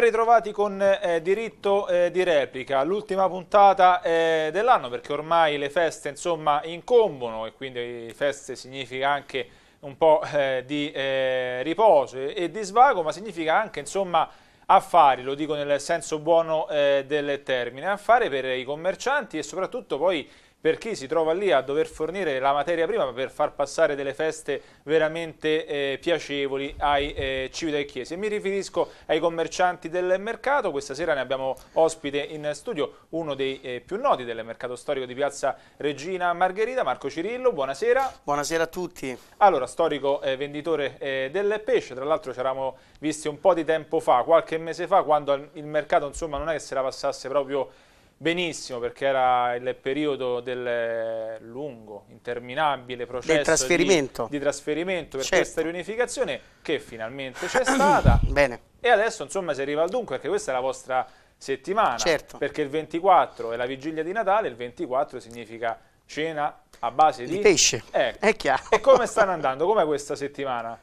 Ben ritrovati con eh, diritto eh, di replica, l'ultima puntata eh, dell'anno perché ormai le feste insomma incombono e quindi feste significa anche un po' eh, di eh, riposo e, e, di svago ma significa anche insomma affari, lo dico nel senso buono eh, del termine, affari per i commercianti e soprattutto poi per chi si trova lì a dover fornire la materia prima per far passare delle feste veramente eh, piacevoli ai eh, cividecchiesi. E mi riferisco ai commercianti del mercato, questa sera ne abbiamo ospite in studio uno dei eh, più noti del mercato storico di Piazza Regina Margherita, Marco Cirillo, buonasera. Buonasera a tutti. Allora, storico eh, venditore eh, del pesce, tra l'altro ci eravamo visti un po' di tempo fa, qualche mese fa, quando il mercato insomma non è che se la passasse proprio benissimo perché era il periodo del lungo, interminabile processo trasferimento. Di, di, trasferimento per certo. questa riunificazione che finalmente c'è stata. Bene. E adesso insomma si arriva al dunque perché questa è la vostra settimana, certo. perché il 24 è la vigilia di Natale, il 24 significa cena a base di, di pesce. Ecco. È chiaro. E come stanno andando? Com'è questa settimana?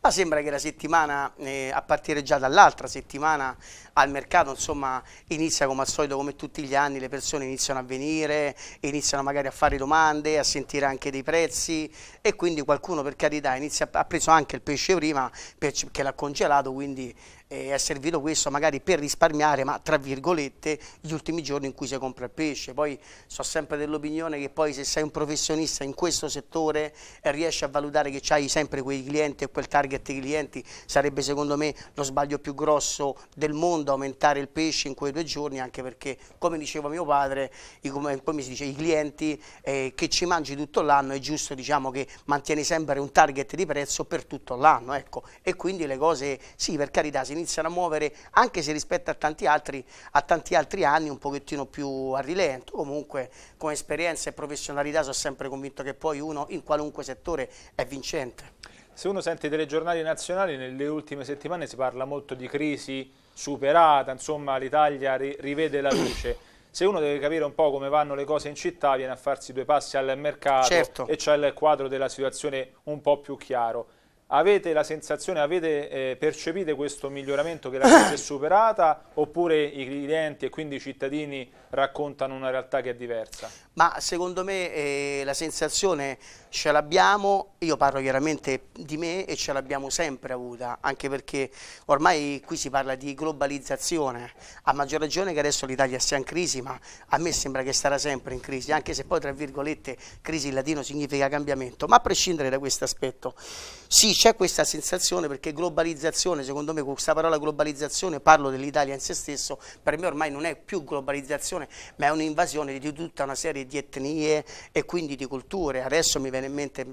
ma sembra che la settimana, eh, a partire già dall'altra settimana al mercato, insomma, inizia come al solito, come tutti gli anni, le persone iniziano a venire, iniziano magari a fare domande, a sentire anche dei prezzi e quindi qualcuno per carità inizia, ha preso anche il pesce prima perché l'ha congelato, quindi eh, è servito questo magari per risparmiare, ma tra virgolette, gli ultimi giorni in cui si compra il pesce. Poi so sempre dell'opinione che poi se sei un professionista in questo settore eh, riesci a valutare che hai sempre quei clienti e quel target target clienti sarebbe secondo me lo sbaglio più grosso del mondo aumentare il pesce in quei due giorni anche perché come diceva mio padre i, come, come si dice, i clienti eh, che ci mangi tutto l'anno è giusto diciamo, che mantieni sempre un target di prezzo per tutto l'anno ecco. e quindi le cose sì per carità si iniziano a muovere anche se rispetto a tanti altri, a tanti altri anni un pochettino più a rilento comunque come esperienza e professionalità sono sempre convinto che poi uno in qualunque settore è vincente. Se uno sente i telegiornali nazionali, nelle ultime settimane si parla molto di crisi superata, insomma l'Italia ri rivede la luce. Se uno deve capire un po' come vanno le cose in città, viene a farsi due passi al mercato certo. e c'è il quadro della situazione un po' più chiaro. Avete la sensazione, avete eh, percepite questo miglioramento che la crisi è superata oppure i clienti e quindi i cittadini raccontano una realtà che è diversa? Ma secondo me eh, la sensazione ce l'abbiamo, io parlo chiaramente di me e ce l'abbiamo sempre avuta, anche perché ormai qui si parla di globalizzazione, a maggior ragione che adesso l'Italia sia in crisi, ma a me sembra che starà sempre in crisi, anche se poi tra virgolette crisi in latino significa cambiamento, ma a prescindere da questo aspetto, sì c'è questa sensazione perché globalizzazione, secondo me con questa parola globalizzazione parlo dell'Italia in se stesso, per me ormai non è più globalizzazione, un'invasione, ma è un'invasione di tutta una serie di etnie e quindi di culture. Adesso mi viene in mente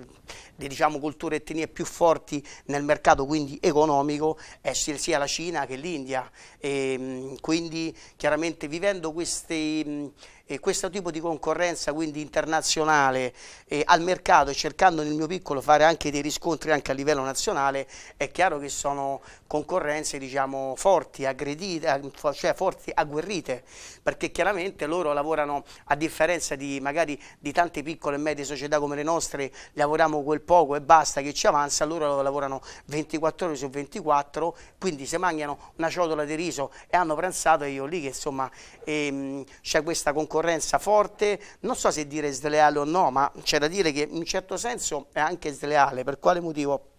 di, diciamo, culture e etnie più forti nel mercato quindi economico, è sia la Cina che l'India. Ehm, quindi chiaramente vivendo questi eh, questo tipo di concorrenza quindi internazionale eh, al mercato e cercando nel mio piccolo fare anche dei riscontri anche a livello nazionale, è chiaro che sono concorrenze diciamo forti, aggredite, eh, cioè forti, agguerrite, perché chiaramente loro lavorano a differenza di magari di tante piccole e medie società come le nostre, lavoriamo quel poco e basta che ci avanza, loro lavorano 24 ore su 24, quindi se mangiano una ciotola di riso e hanno pranzato è io lì che insomma ehm, c'è questa concorrenza concorrenza forte, non so se dire sleale o no, ma c'è da dire che in un certo senso è anche sleale, per quale motivo?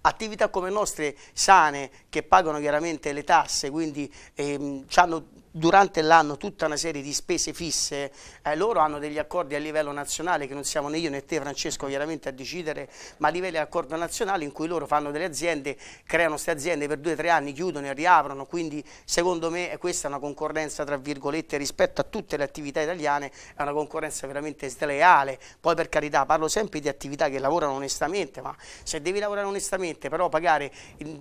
Attività come nostre sane che pagano chiaramente le tasse, quindi ehm, hanno durante l'anno tutta una serie di spese fisse, eh, loro hanno degli accordi a livello nazionale che non siamo né io né te Francesco chiaramente a decidere, ma a livello di accordo nazionale in cui loro fanno delle aziende, creano queste aziende per due o tre anni, chiudono e riaprono, quindi secondo me questa è una concorrenza tra virgolette rispetto a tutte le attività italiane, è una concorrenza veramente sleale, poi per carità parlo sempre di attività che lavorano onestamente, ma se devi lavorare onestamente però pagare,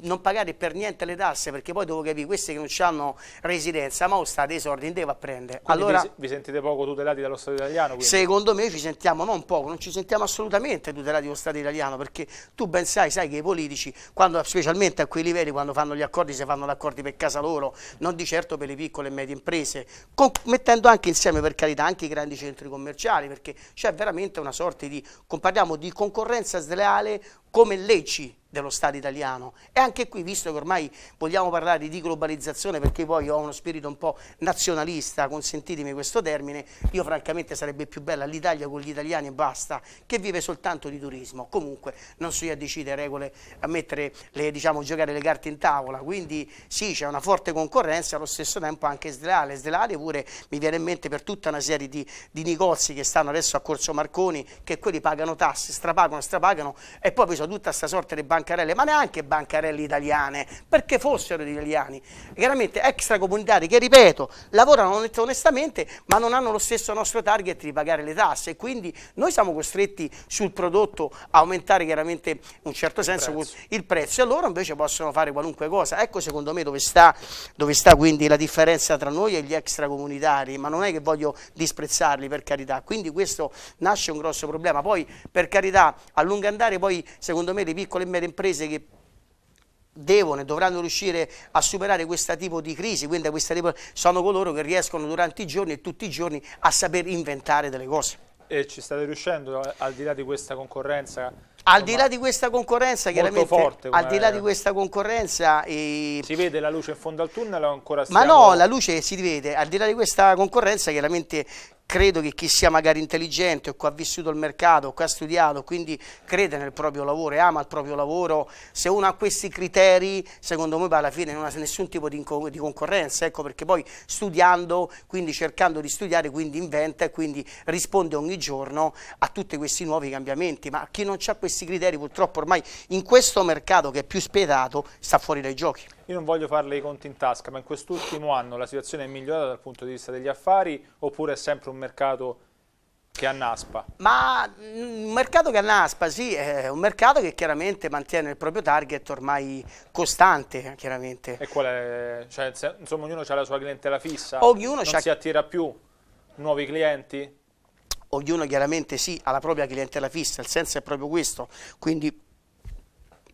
non pagare per niente le tasse perché poi devo capire queste che non hanno residenza, ma no state esordi soldi in devo a prendere. Quindi allora, vi, vi sentite poco tutelati dallo Stato italiano? Quindi. Secondo me ci sentiamo non poco, non ci sentiamo assolutamente tutelati dallo Stato italiano perché tu ben sai, sai che i politici, quando, specialmente a quei livelli, quando fanno gli accordi, si fanno gli accordi per casa loro, non di certo per le piccole e medie imprese, con, mettendo anche insieme per carità anche i grandi centri commerciali perché c'è veramente una sorta di, parliamo di concorrenza sleale come leggi dello Stato italiano. E anche qui, visto che ormai vogliamo parlare di globalizzazione, perché poi ho uno spirito un po' nazionalista, consentitemi questo termine, io francamente sarebbe più bella l'Italia con gli italiani e basta, che vive soltanto di turismo. Comunque non so io a decidere regole, a mettere le, diciamo, giocare le carte in tavola, quindi sì, c'è una forte concorrenza, allo stesso tempo anche sleale, sleale pure mi viene in mente per tutta una serie di, di negozi che stanno adesso a Corso Marconi, che quelli pagano tasse, strapagano, strapagano, e poi poi sono tutta questa sorta di banche bancarelle, ma neanche bancarelle italiane, perché fossero italiani, chiaramente extracomunitari che, ripeto, lavorano onestamente ma non hanno lo stesso nostro target di pagare le tasse e quindi noi siamo costretti sul prodotto a aumentare chiaramente in un certo senso il prezzo, il prezzo e loro invece possono fare qualunque cosa. Ecco secondo me dove sta, dove sta quindi la differenza tra noi e gli extracomunitari, ma non è che voglio disprezzarli per carità, quindi questo nasce un grosso problema. Poi per carità a lungo andare poi secondo me le piccole e medie imprese che devono e dovranno riuscire a superare questo tipo di crisi, quindi questa tipo, sono coloro che riescono durante i giorni e tutti i giorni a saper inventare delle cose. E ci state riuscendo al di là di questa concorrenza al di là di questa concorrenza, chiaramente, forte al di là di questa concorrenza... Eh... Si vede la luce in fondo al tunnel o ancora stiamo... Ma no, la luce si vede, al di là di questa concorrenza chiaramente credo che chi sia magari intelligente o che ha vissuto il mercato o che ha studiato, quindi crede nel proprio lavoro e ama il proprio lavoro, se uno ha questi criteri, secondo me alla fine non ha nessun tipo di, di concorrenza, ecco perché poi studiando, quindi cercando di studiare, quindi inventa e quindi risponde ogni giorno a tutti questi nuovi cambiamenti, ma chi non ha questi questi criteri purtroppo ormai in questo mercato che è più spietato sta fuori dai giochi. Io non voglio farle i conti in tasca, ma in quest'ultimo anno la situazione è migliorata dal punto di vista degli affari oppure è sempre un mercato che annaspa. Ma mm, un mercato che annaspa, sì, è un mercato che chiaramente mantiene il proprio target ormai costante, chiaramente. E qual è? Cioè, insomma, ognuno ha la sua clientela fissa, ognuno non si attira più nuovi clienti? ognuno chiaramente sì ha la propria clientela fissa, il senso è proprio questo, quindi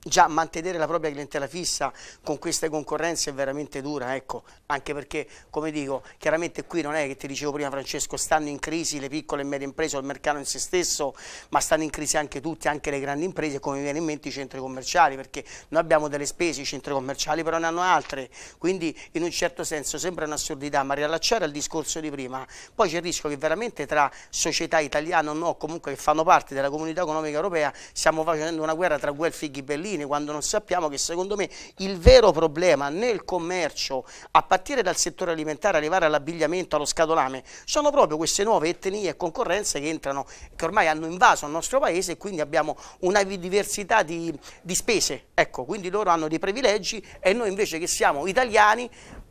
già mantenere la propria clientela fissa con queste concorrenze è veramente dura, ecco, anche perché come dico, chiaramente qui non è che ti dicevo prima Francesco, stanno in crisi le piccole e medie imprese o il mercato in se stesso, ma stanno in crisi anche tutte, anche le grandi imprese, come mi viene in mente i centri commerciali, perché noi abbiamo delle spese, i centri commerciali però ne hanno altre, quindi in un certo senso sembra un'assurdità, ma riallacciare al discorso di prima, poi c'è il rischio che veramente tra società italiane o no, comunque che fanno parte della comunità economica europea, stiamo facendo una guerra tra Guelfi e Ghibellini, fine quando non sappiamo che secondo me il vero problema nel commercio, a partire dal settore alimentare, arrivare all'abbigliamento, allo scatolame, sono proprio queste nuove etnie e concorrenze che entrano, che ormai hanno invaso il nostro paese e quindi abbiamo una diversità di, di spese, ecco, quindi loro hanno dei privilegi e noi invece che siamo italiani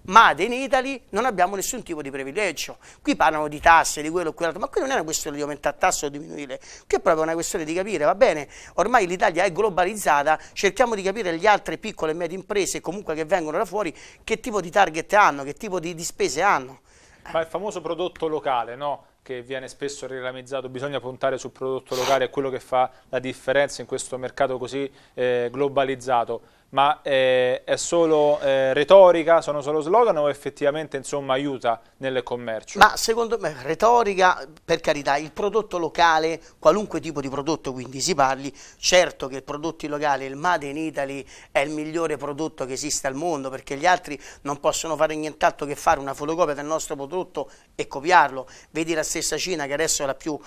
Made in Italy non abbiamo nessun tipo di privilegio. Qui parlano di tasse, di quello e quell'altro, ma qui non è una questione di aumentare tasse o diminuirle, qui è proprio una questione di capire, va bene, ormai l'Italia è globalizzata, cerchiamo di capire le altre piccole e medie imprese comunque che vengono da fuori che tipo di target hanno, che tipo di, di spese hanno. Ma il famoso prodotto locale, no? che viene spesso riramizzato, bisogna puntare sul prodotto locale, è quello che fa la differenza in questo mercato così eh, globalizzato ma eh, è solo eh, retorica, sono solo slogan o effettivamente insomma, aiuta nel commercio? Ma secondo me retorica, per carità, il prodotto locale, qualunque tipo di prodotto quindi si parli, certo che il prodotto locale, il Made in Italy è il migliore prodotto che esiste al mondo perché gli altri non possono fare nient'altro che fare una fotocopia del nostro prodotto e copiarlo. Vedi la stessa Cina che adesso è la più,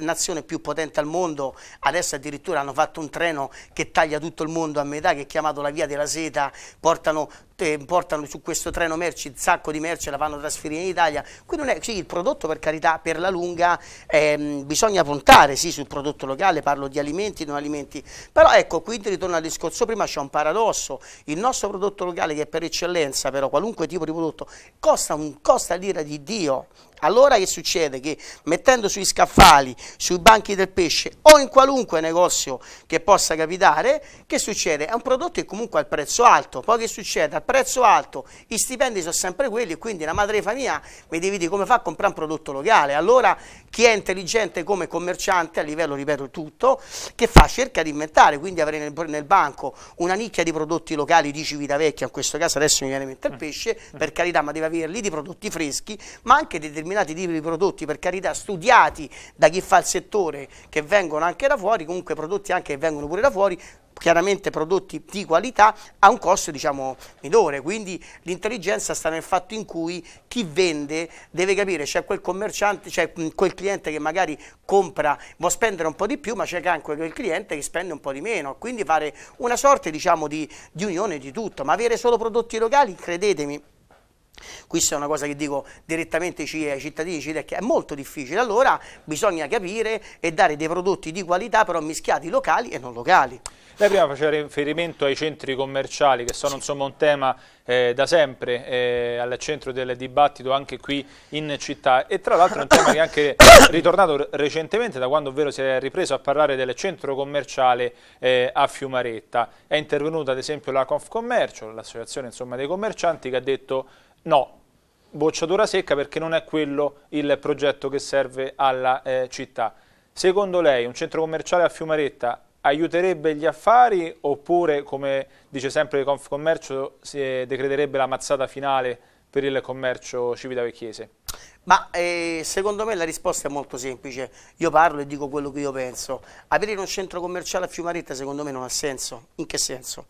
nazione più potente al mondo, adesso addirittura hanno fatto un treno che taglia tutto il mondo a metà che è chiamato la via via della seta portano tutte importano su questo treno merci, un sacco di merci la fanno trasferire in Italia, qui non è, sì, il prodotto per carità per la lunga ehm, bisogna puntare sì, sul prodotto locale, parlo di alimenti, non alimenti, però ecco quindi ritorno al discorso prima c'è un paradosso, il nostro prodotto locale che è per eccellenza però qualunque tipo di prodotto costa, un, costa l'ira di Dio, allora che succede? Che mettendo sui scaffali, sui banchi del pesce o in qualunque negozio che possa capitare, che succede? È un prodotto che comunque ha il prezzo alto, poi che succede? prezzo alto, i stipendi sono sempre quelli e quindi la madre di famiglia mi devi dire come fa a comprare un prodotto locale. Allora chi è intelligente come commerciante, a livello ripeto tutto, che fa? Cerca di inventare, quindi avere nel, nel banco una nicchia di prodotti locali di Civitavecchia, in questo caso adesso mi viene in mente il mm. pesce, per carità, ma deve avere lì di prodotti freschi, ma anche determinati tipi di prodotti, per carità, studiati da chi fa il settore, che vengono anche da fuori, comunque prodotti anche che vengono pure da fuori, chiaramente prodotti di qualità a un costo diciamo minore, quindi l'intelligenza sta nel fatto in cui chi vende deve capire, c'è quel commerciante, c'è quel cliente che magari compra, può spendere un po' di più ma c'è anche quel cliente che spende un po' di meno, quindi fare una sorta diciamo di, di unione di tutto, ma avere solo prodotti locali credetemi questa è una cosa che dico direttamente ai cittadini CITEC, è molto difficile, allora bisogna capire e dare dei prodotti di qualità però mischiati locali e non locali. Lei prima faceva riferimento ai centri commerciali che sono sì. insomma, un tema eh, da sempre eh, al centro del dibattito anche qui in città e tra l'altro è un tema che è anche ritornato recentemente da quando ovvero si è ripreso a parlare del centro commerciale eh, a Fiumaretta. È intervenuta ad esempio la Confcommercio, l'associazione dei commercianti che ha detto No, bocciatura secca perché non è quello il progetto che serve alla eh, città. Secondo lei un centro commerciale a Fiumaretta aiuterebbe gli affari oppure, come dice sempre Confcommercio, si eh, decreterebbe la mazzata finale per il commercio civitavecchiese? Ma eh, secondo me la risposta è molto semplice, io parlo e dico quello che io penso. Aprire un centro commerciale a Fiumaretta secondo me non ha senso, in che senso?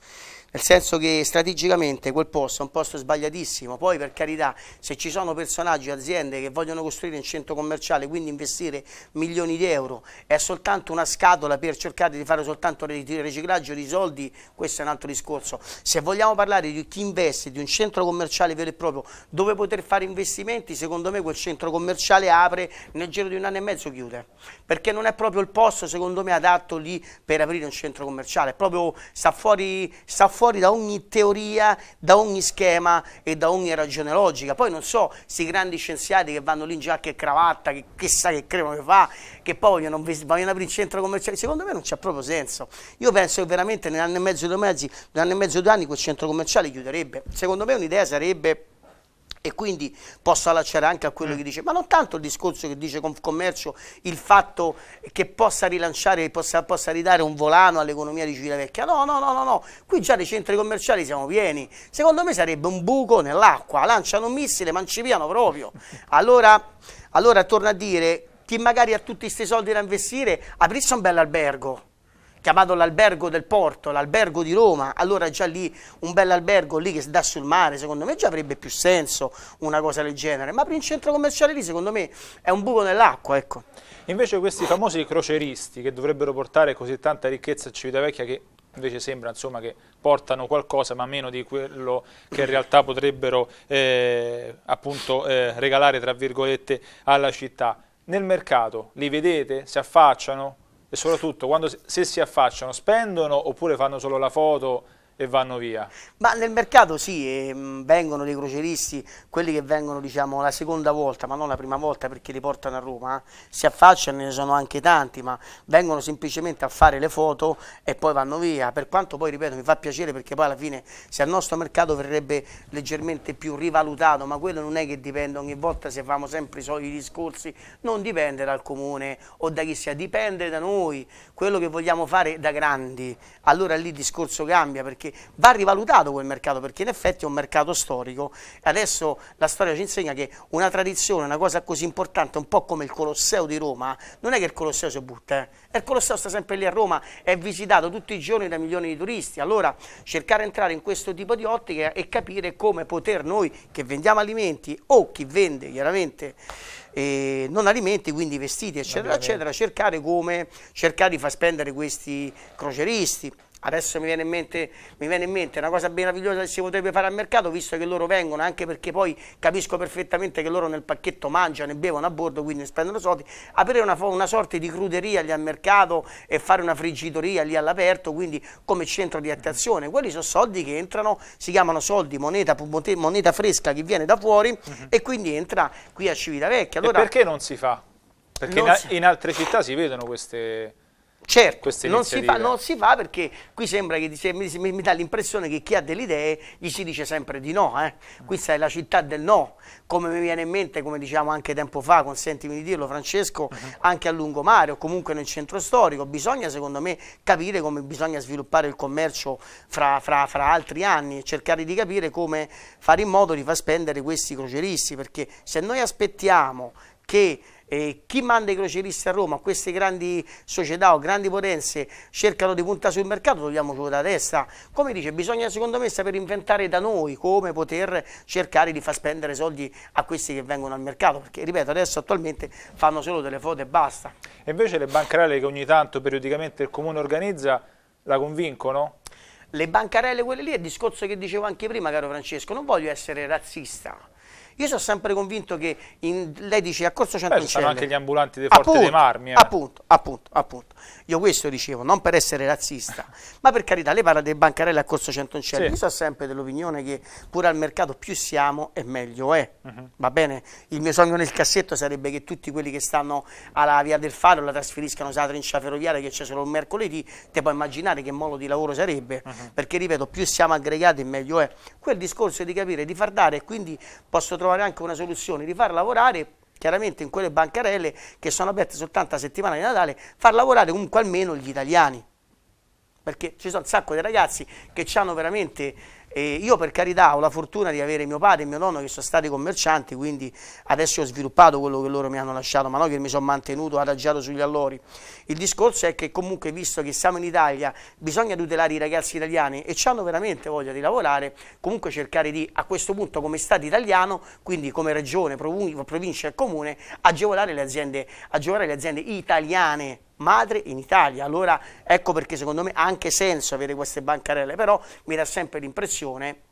nel senso che strategicamente quel posto è un posto sbagliatissimo, poi per carità se ci sono personaggi, aziende che vogliono costruire un centro commerciale, quindi investire milioni di euro, è soltanto una scatola per cercare di fare soltanto riciclaggio di soldi, questo è un altro discorso. Se vogliamo parlare di chi investe, di un centro commerciale vero e proprio, dove poter fare investimenti, secondo me quel centro commerciale apre, nel giro di un anno e mezzo chiude, perché non è proprio il posto secondo me adatto lì per aprire un centro commerciale, proprio sta fuori, sta fuori fuori da ogni teoria, da ogni schema e da ogni ragione logica. Poi non so, questi grandi scienziati che vanno lì in giacca e cravatta, che chissà che credono che fa, che poi vogliono, vogliono aprire il centro commerciale, secondo me non c'è proprio senso. Io penso che veramente nell'anno e mezzo, due mezzi, nell'anno e mezzo, due anni quel centro commerciale chiuderebbe. Secondo me un'idea sarebbe e quindi posso allacciare anche a quello mm. che dice, ma non tanto il discorso che dice Confcommercio, il fatto che possa rilanciare, possa, possa ridare un volano all'economia di Civitavecchia, no, no, no, no, no, qui già dei centri commerciali siamo pieni, secondo me sarebbe un buco nell'acqua, lanciano un missile, mancipiano proprio, allora, allora torna a dire, chi magari ha tutti questi soldi da investire, aprisse un bel albergo, chiamato l'albergo del porto, l'albergo di Roma, allora già lì un bel albergo lì che dà sul mare, secondo me già avrebbe più senso una cosa del genere, ma per il centro commerciale lì secondo me è un buco nell'acqua, ecco. Invece questi famosi croceristi che dovrebbero portare così tanta ricchezza a Civitavecchia che invece sembra insomma, che portano qualcosa ma meno di quello che in realtà potrebbero eh, appunto, eh, regalare alla città. Nel mercato li vedete? Si affacciano? e soprattutto quando, se si affacciano spendono oppure fanno solo la foto e vanno via. Ma nel mercato sì, mm, vengono dei croceristi, quelli che vengono diciamo la seconda volta, ma non la prima volta perché li portano a Roma, eh. si affacciano, ne sono anche tanti, ma vengono semplicemente a fare le foto e poi vanno via. Per quanto poi, ripeto, mi fa piacere perché poi alla fine se al nostro mercato verrebbe leggermente più rivalutato, ma quello non è che dipende ogni volta se facciamo sempre i soliti discorsi, non dipende dal comune o da chi sia, dipende da noi, quello che vogliamo fare da grandi. Allora lì il discorso cambia perché perché va rivalutato quel mercato, perché in effetti è un mercato storico. Adesso la storia ci insegna che una tradizione, una cosa così importante, un po' come il Colosseo di Roma, non è che il Colosseo si butta, eh. il Colosseo sta sempre lì a Roma, è visitato tutti i giorni da milioni di turisti, allora cercare di entrare in questo tipo di ottica e capire come poter noi che vendiamo alimenti o chi vende chiaramente eh, non alimenti, quindi vestiti eccetera eccetera, cercare come cercare di far spendere questi croceristi Adesso mi viene, mente, mi viene, in mente, una cosa meravigliosa che si potrebbe fare al mercato, visto che loro vengono, anche perché poi capisco perfettamente che loro nel pacchetto mangiano e bevono a bordo, quindi spendono soldi, aprire una, una sorta di cruderia lì al mercato e fare una friggitoria lì all'aperto, quindi come centro di attrazione. Quelli sono soldi che entrano, si chiamano soldi, moneta, moneta fresca che viene da fuori uh mhm. -huh. e quindi entra qui a Civitavecchia. Allora, perché non si fa? Perché in, si... in altre città si vedono queste... Certo, non si, fa, non si, fa, perché qui sembra che dice, mi, mi, mi, dà l'impressione che chi ha delle idee gli si dice sempre di no. Eh? Questa è la città del no, come mi viene in mente, come diciamo anche tempo fa, consentimi di dirlo Francesco, uh-huh. anche a lungomare o comunque nel centro storico. Bisogna secondo me capire come bisogna sviluppare il commercio fra, fra, fra altri anni e cercare di capire come fare in modo di far spendere questi croceristi, perché se noi aspettiamo che eh, chi manda i croceristi a Roma, queste grandi società o grandi potenze cercano di puntare sul mercato, dobbiamo sulla da testa. Come dice, bisogna secondo me saper inventare da noi come poter cercare di far spendere soldi a questi che vengono al mercato, perché ripeto, adesso attualmente fanno solo delle foto e basta. E invece le bancarelle che ogni tanto periodicamente il comune organizza la convincono? Le bancarelle quelle lì è il discorso che dicevo anche prima, caro Francesco, non voglio essere razzista io sono sempre convinto che in, lei dice a Corso Centro Beh, anche gli ambulanti dei Forte appunto, dei Marmi. Eh. Appunto, appunto, appunto. Io questo dicevo, non per essere razzista, ma per carità, lei parla dei bancarelli a Corso Centoncelli. Sì. Io sono sempre dell'opinione che pure al mercato più siamo e meglio è. Uh mhm. -huh. Va bene? Il mio sogno nel cassetto sarebbe che tutti quelli che stanno alla via del Faro la trasferiscano sulla trincia ferroviaria che c'è solo il mercoledì, te puoi immaginare che molo di lavoro sarebbe, uh mhm. -huh. perché ripeto, più siamo aggregati meglio è. Quel discorso è di capire, di far dare e quindi posso trovare trovare anche una soluzione di far lavorare chiaramente in quelle bancarelle che sono aperte soltanto a settimana di Natale, far lavorare comunque almeno gli italiani. Perché ci sono un sacco di ragazzi che ci hanno veramente e io per carità ho la fortuna di avere mio padre e mio nonno che sono stati commercianti, quindi adesso ho sviluppato quello che loro mi hanno lasciato, ma non che mi sono mantenuto adagiato sugli allori. Il discorso è che comunque, visto che siamo in Italia, bisogna tutelare i ragazzi italiani e ci hanno veramente voglia di lavorare, comunque cercare di, a questo punto, come Stato italiano, quindi come regione, provincia e comune, agevolare le aziende, agevolare le aziende italiane madre in Italia. Allora ecco perché secondo me ha anche senso avere queste bancarelle, però mi dà sempre l'impressione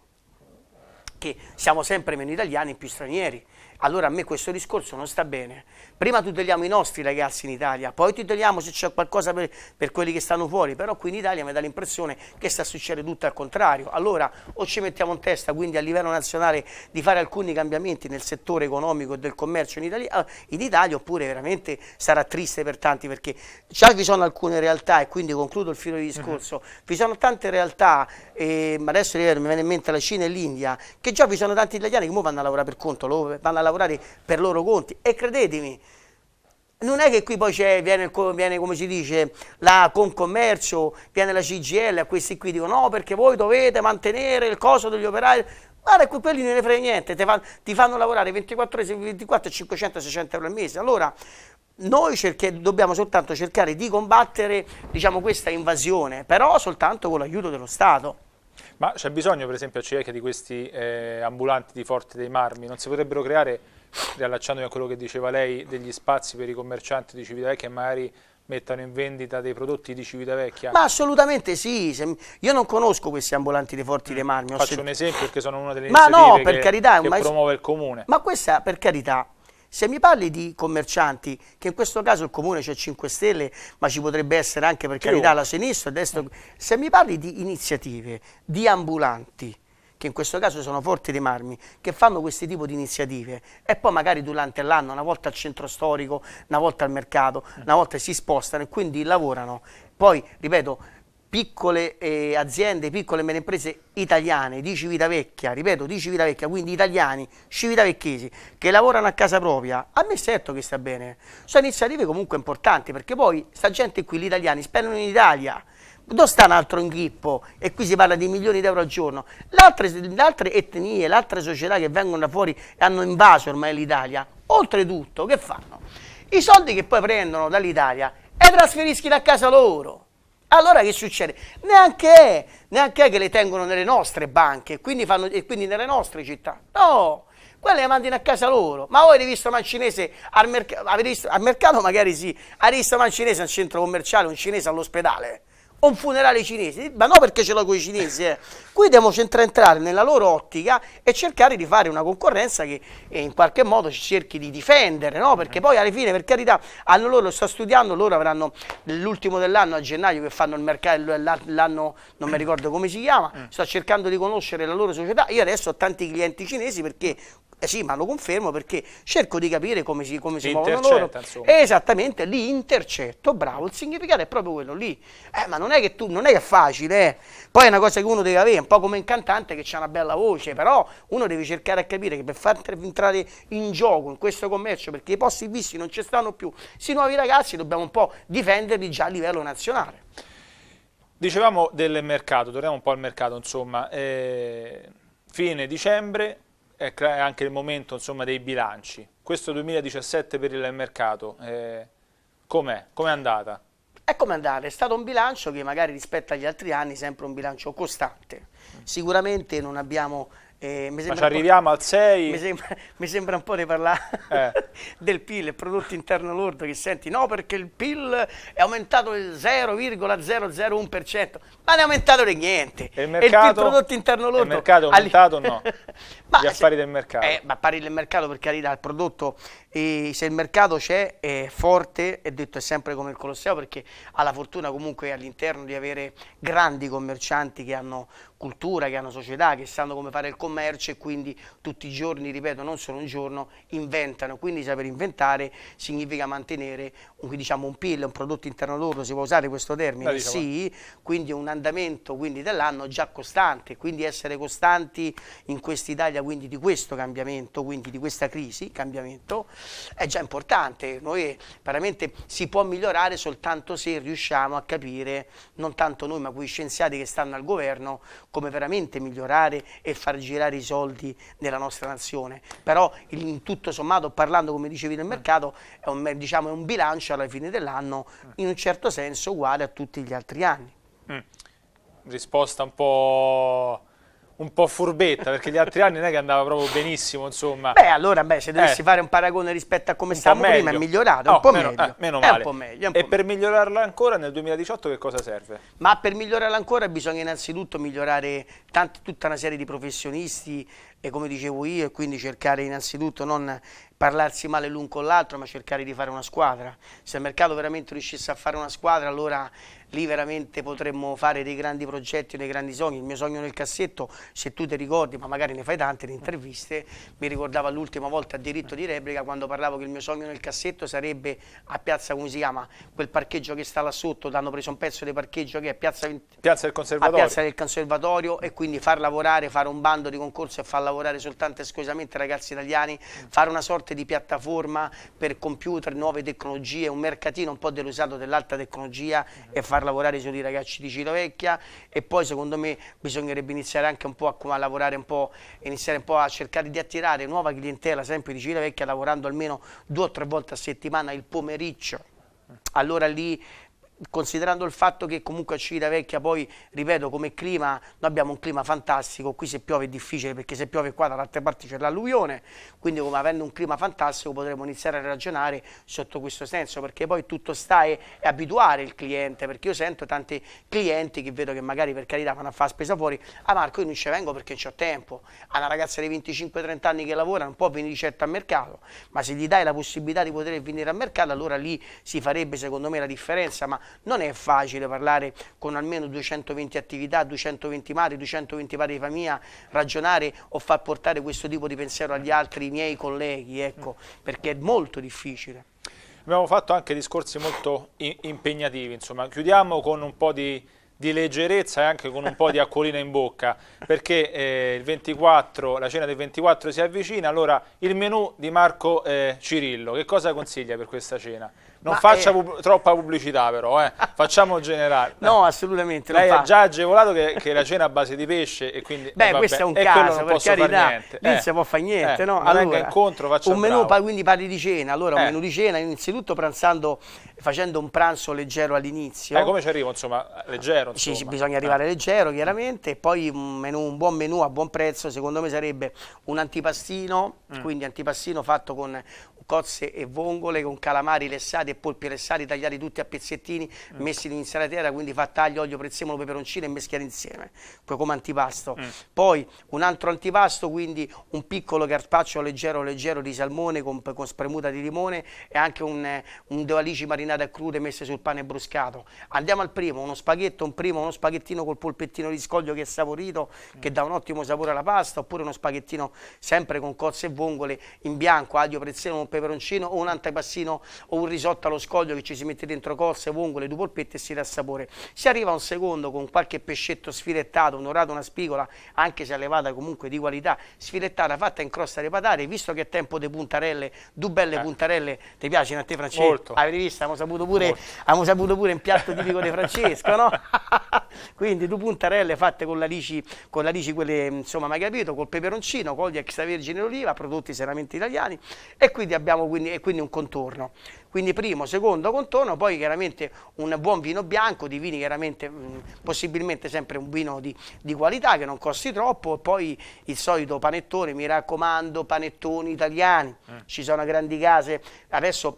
perché siamo sempre meno italiani e più stranieri. Allora a me questo discorso non sta bene. Prima tuteliamo i nostri ragazzi in Italia, poi tuteliamo se c'è qualcosa per, per, quelli che stanno fuori, però qui in Italia mi dà l'impressione che sta succedendo tutto al contrario. Allora o ci mettiamo in testa quindi a livello nazionale di fare alcuni cambiamenti nel settore economico e del commercio in Italia, eh, in Italia oppure veramente sarà triste per tanti perché già vi sono alcune realtà e quindi concludo il filo di mhm. discorso, uh -huh. vi sono tante realtà, eh, adesso mi viene in mente la Cina e l'India, che già vi sono tanti italiani che ora vanno a lavorare per conto, loro, eh, vanno a lavorare per loro conti e credetemi, non è che qui poi viene, viene, come si dice, la Concommercio, viene la CGL, a questi qui dicono no perché voi dovete mantenere il coso degli operai, guarda qui quelli non ne frega niente, ti fanno, ti fanno lavorare 24 ore su 24 500-600 euro al mese, allora noi cerche, dobbiamo soltanto cercare di combattere diciamo, questa invasione, però soltanto con l'aiuto dello Stato. Ma c'è bisogno per esempio a Cieca di questi eh, ambulanti di Forte dei Marmi? Non si potrebbero creare, eh, riallacciandomi a quello che diceva lei, degli spazi per i commercianti di Civitavecchia e magari mettano in vendita dei prodotti di Civitavecchia? Ma assolutamente sì, se, io non conosco questi ambulanti di Forti dei mm. Marmi. Faccio un esempio perché sono una delle ma iniziative no, per che, carità, che promuove il comune. Ma questa per carità se mi parli di commercianti, che in questo caso il comune c'è 5 Stelle, ma ci potrebbe essere anche per carità oh. la sinistra, la destra, eh. se mi parli di iniziative, di ambulanti, che in questo caso sono forti dei marmi, che fanno questi tipi di iniziative e poi magari durante l'anno, una volta al centro storico, una volta al mercato, eh. una volta si spostano e quindi lavorano. Poi, ripeto, piccole eh, aziende, piccole e medie imprese italiane di Civitavecchia, ripeto di Civitavecchia, quindi italiani, civitavecchesi, che lavorano a casa propria, a me è certo che sta bene. Sono iniziative comunque importanti perché poi sta gente qui, gli italiani, spendono in Italia, dove sta un altro inghippo? E qui si parla di milioni di euro al giorno. Le altre, le altre etnie, le altre società che vengono da fuori e hanno invaso ormai l'Italia, oltretutto, che fanno? I soldi che poi prendono dall'Italia e trasferiscono a casa loro. Allora che succede? Neanche è, neanche è che le tengono nelle nostre banche quindi fanno, e quindi nelle nostre città. No, quelle le mandano a casa loro. Ma voi avete visto un cinese al, merc visto, al, mercato? Magari sì. Avete visto un cinese al centro commerciale, un cinese all'ospedale? Un funerale cinese? Ma no perché ce l'ho con i cinesi, eh. Qui dobbiamo entrare nella loro ottica e cercare di fare una concorrenza che eh, in qualche modo ci cerchi di difendere, no? perché poi alla fine, per carità, hanno loro, sto studiando, loro avranno l'ultimo dell'anno a gennaio che fanno il mercato, l'anno non mi ricordo come si chiama, mm. sto cercando di conoscere la loro società, io adesso ho tanti clienti cinesi perché eh sì, ma lo confermo perché cerco di capire come si, come si muovono loro. Insomma. Esattamente, lì intercetto, bravo, il significato è proprio quello lì. Eh, ma non è che tu, non è che è facile, eh. Poi è una cosa che uno deve avere, un po' come un cantante che ha una bella voce, però uno deve cercare a capire che per far entrare in gioco in questo commercio, perché i posti visti non ci stanno più, si nuovi ragazzi dobbiamo un po' difenderli già a livello nazionale. Dicevamo del mercato, torniamo un po' al mercato, insomma, eh, fine dicembre è anche il momento insomma, dei bilanci. Questo 2017 per il mercato, eh, com'è? Com'è andata? E come andare, è stato un bilancio che magari rispetto agli altri anni è sempre un bilancio costante. Sicuramente non abbiamo eh, Ma ci arriviamo al 6? Mi sembra, mi sembra, un po' di parlare eh. del PIL, il prodotto interno lordo, che senti no perché il PIL è aumentato del 0,001%, ma ne è aumentato di niente. E il, mercato, e il prodotto interno lordo... Il mercato è aumentato o no? ma, Gli affari se, del mercato. Eh, ma pari del mercato, per carità, il prodotto, eh, se il mercato c'è, è forte, è detto è sempre come il Colosseo, perché ha la fortuna comunque all'interno di avere grandi commercianti che hanno cultura, che hanno società, che sanno come fare il conto commercio e quindi tutti i giorni, ripeto, non solo un giorno, inventano. Quindi saper inventare significa mantenere un, diciamo, un PIL, un prodotto interno lordo, si può usare questo termine? Dai, sì, quindi un andamento dell'anno già costante, quindi essere costanti in quest'Italia quindi di questo cambiamento, quindi di questa crisi, cambiamento, è già importante. Noi veramente si può migliorare soltanto se riusciamo a capire, non tanto noi ma quei scienziati che stanno al governo, come veramente migliorare e far girare girare i soldi nella nostra nazione, però in tutto sommato parlando come dicevi del mercato è un, diciamo, è un bilancio alla fine dell'anno in un certo senso uguale a tutti gli altri anni. Mm. Risposta un po' un po' furbetta perché gli altri anni non è che andava proprio benissimo insomma beh allora beh, se dovessi eh, fare un paragone rispetto a come stavamo prima è migliorato un po' meglio, eh, meno male. Po meglio, e per migliorarla ancora nel 2018 che cosa serve? ma per migliorarla ancora bisogna innanzitutto migliorare tanti, tutta una serie di professionisti e come dicevo io, e quindi cercare innanzitutto non parlarsi male l'un con l'altro, ma cercare di fare una squadra. Se il mercato veramente riuscisse a fare una squadra, allora lì veramente potremmo fare dei grandi progetti, dei grandi sogni. Il mio sogno nel cassetto, se tu ti ricordi, ma magari ne fai tante, le interviste, mi ricordava l'ultima volta a diritto di replica quando parlavo che il mio sogno nel cassetto sarebbe a Piazza, come si chiama, quel parcheggio che sta là sotto, hanno preso un pezzo di parcheggio che è Piazza, Piazza del Conservatorio. a Piazza del Conservatorio e quindi far lavorare, fare un bando di concorso e farla lavorare soltanto esclusivamente ragazzi italiani, fare una sorta di piattaforma per computer, nuove tecnologie, un mercatino un po' dell'usato dell'alta tecnologia e far lavorare solo i ragazzi di Cirovecchia e poi secondo me bisognerebbe iniziare anche un po' a, lavorare un po', iniziare un po' a cercare di attirare nuova clientela sempre di Cirovecchia lavorando almeno due o tre volte a settimana il pomeriggio allora lì considerando il fatto che comunque a Civitavecchia poi, ripeto, come clima, noi abbiamo un clima fantastico, qui se piove è difficile perché se piove qua dall'altra parte c'è l'alluvione, quindi come avendo un clima fantastico potremo iniziare a ragionare sotto questo senso, perché poi tutto sta e, e abituare il cliente, perché io sento tanti clienti che vedo che magari per carità vanno a fare spesa fuori, ah Marco io non ci vengo perché non ho tempo, ha una ragazza di 25-30 anni che lavora non può venire certo al mercato, ma se gli dai la possibilità di poter venire al mercato allora lì si farebbe secondo me la differenza, ma non è facile parlare con almeno 220 attività, 220 madri, 220 padri di famiglia, ragionare o far portare questo tipo di pensiero agli altri miei colleghi, ecco, perché è molto difficile. Abbiamo fatto anche discorsi molto impegnativi, insomma, chiudiamo con un po' di di leggerezza e anche con un po' di acquolina in bocca perché eh, 24, la cena del 24 si avvicina allora il menù di Marco eh, Cirillo che cosa consiglia per questa cena? Non Ma faccia è... Eh, pub troppa pubblicità però, eh. facciamo generale. No, assolutamente. Lei ha già agevolato che, che, la cena a base di pesce e quindi... Beh, eh, vabbè, questo è un caso, per carità, niente. lì eh. si può fare eh, niente, eh. no? Allora, incontro, un menù, bravo. quindi parli di cena, allora un menù di cena, innanzitutto pranzando, facendo un pranzo leggero all'inizio. Eh, come ci arrivo, insomma, leggero? Insomma. Sì, sì, bisogna arrivare leggero, chiaramente, e poi un, menù, un buon menù a buon prezzo, secondo me sarebbe un antipastino, mm. quindi antipastino fatto con cozze e vongole, con calamari lessati e polpere ressali tagliati tutti a pezzettini, mm. messi in insalatera, quindi fa taglio, olio, prezzemolo, peperoncino e mischiare insieme, come antipasto. Mm. Poi un altro antipasto, quindi un piccolo carpaccio leggero leggero di salmone con, con spremuta di limone e anche un, un due alici marinate crude messe sul pane bruscato. Andiamo al primo, uno spaghetto, un primo, uno spaghettino col polpettino di scoglio che è saporito, mm. che dà un ottimo sapore alla pasta, oppure uno spaghettino sempre con cozze e vongole in bianco, aglio, prezzemolo, peperoncino o un antipassino o un risotto cotto allo scoglio che ci si mette dentro corse, vongole, due polpette e si dà sapore. Si arriva a un secondo con qualche pescetto sfilettato, un'orata, una spigola, anche se allevata comunque di qualità, sfilettata, fatta in crosta repatare, visto che è tempo di puntarelle, due belle eh. puntarelle, ti piacciono a te Francesco? Molto. Avete visto, abbiamo saputo pure, abbiamo saputo pure un piatto tipico di Francesco, no? Quindi due puntarelle fatte con la con la quelle, insomma, mai capito, col peperoncino, con gli extravergine d'oliva, prodotti seramente italiani, e quindi abbiamo quindi, e quindi un contorno. Quindi primo, secondo contorno, poi chiaramente un buon vino bianco, di vini chiaramente possibilmente sempre un vino di, di, qualità che non costi troppo, e poi il solito panettone, mi raccomando, panettoni italiani, eh. ci sono grandi case, adesso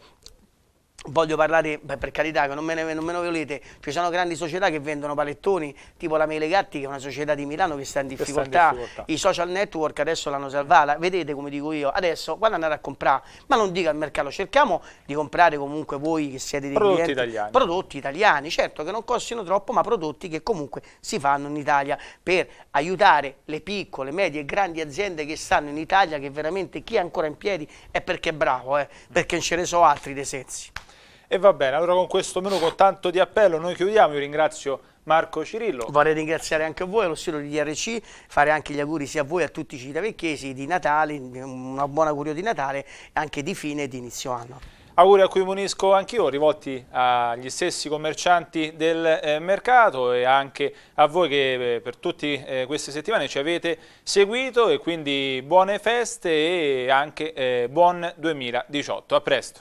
voglio parlare, beh, per carità, che non me, ne, non me ne volete, ci cioè, sono grandi società che vendono palettoni, tipo la Mele Gatti, che è una società di Milano che sta in difficoltà, sta in difficoltà. i social network adesso l'hanno salvata, vedete come dico io, adesso quando andate a comprare, ma non dica al mercato, cerchiamo di comprare comunque voi che siete dei prodotti clienti, italiani. prodotti italiani, certo che non costino troppo, ma prodotti che comunque si fanno in Italia, per aiutare le piccole, medie e grandi aziende che stanno in Italia, che veramente chi è ancora in piedi è perché è bravo, eh, perché ce ne so altri dei sensi. E va bene, allora con questo menu, con tanto di appello, noi chiudiamo. Io ringrazio Marco Cirillo. Vorrei ringraziare anche a voi, allo stile di IRC, fare anche gli auguri sia a voi a tutti i civitavecchesi di Natale, un buon augurio di Natale e anche di fine e di inizio anno. Auguri a cui unisco anch'io, rivolti agli stessi commercianti del eh, mercato e anche a voi che eh, per tutte eh, queste settimane ci avete seguito e quindi buone feste e anche eh, buon 2018. A presto.